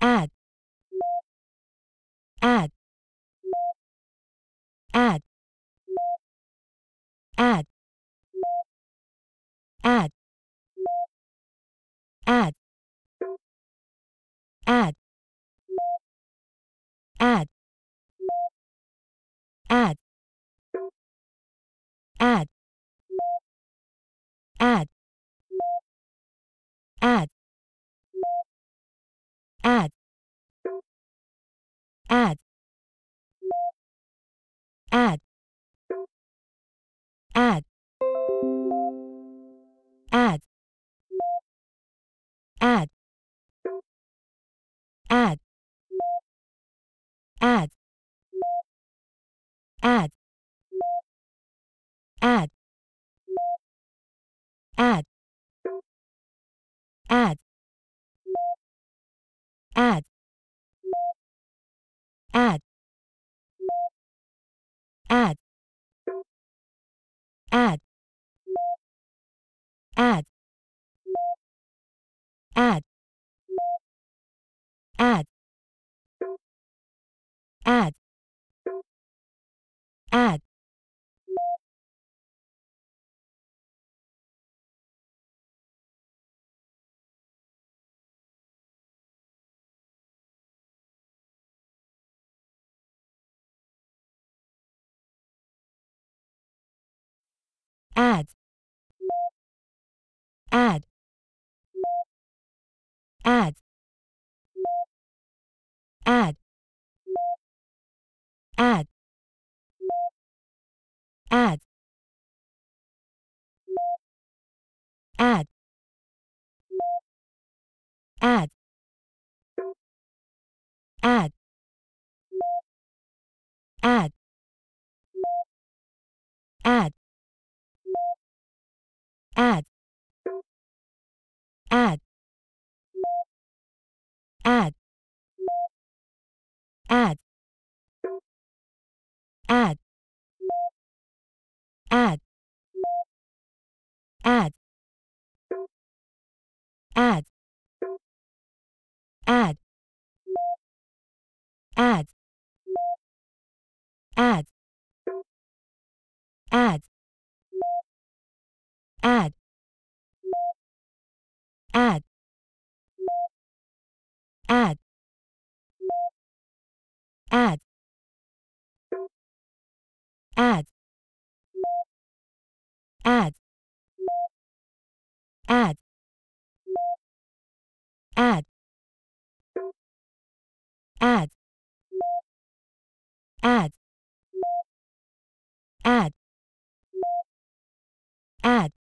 add add add add add add add add add add add add add add add add add add add add add add add add add add add add add add add add add add add add add add add add add add ads ads ads ad ad ad ad ad ad ad ad add add